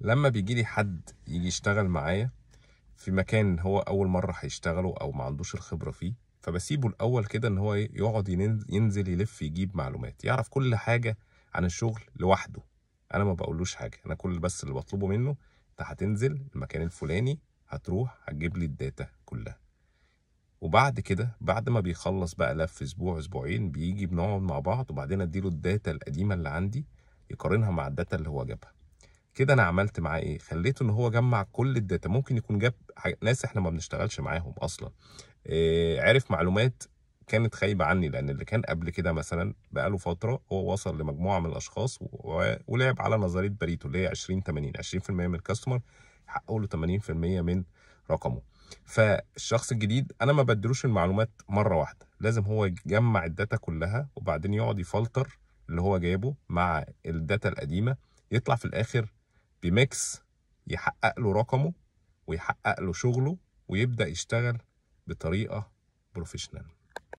لما بيجي لي حد يجي يشتغل معايا في مكان هو اول مره هيشتغله او ما عندوش الخبره فيه فبسيبه الاول كده ان هو إيه، يقعد ينزل يلف يجيب معلومات يعرف كل حاجه عن الشغل لوحده انا ما بقولوش حاجه انا كل بس اللي بطلبه منه انت هتنزل المكان الفلاني هتروح هتجيب لي الداتا كلها وبعد كده بعد ما بيخلص بقى لف اسبوع اسبوعين بيجي بنقعد مع بعض وبعدين اديله الداتا القديمه اللي عندي يقارنها مع الداتا اللي هو جابها كده انا عملت معاه ايه خليته ان هو جمع كل الداتا ممكن يكون جاب ناس احنا ما بنشتغلش معاهم اصلا إيه عرف معلومات كانت خايبه عني لان اللي كان قبل كده مثلا بقاله فتره هو وصل لمجموعه من الاشخاص و... ولعب على نظريه باريتو اللي هي 20 80 20% من الكاستمر حققوا له 80% من رقمه فالشخص الجديد انا ما بدلوش المعلومات مره واحده لازم هو يجمع الداتا كلها وبعدين يقعد يفلتر اللي هو جايبه مع الداتا القديمه يطلع في الاخر بميكس يحقق له رقمه ويحقق له شغله ويبدأ يشتغل بطريقة بروفيشنال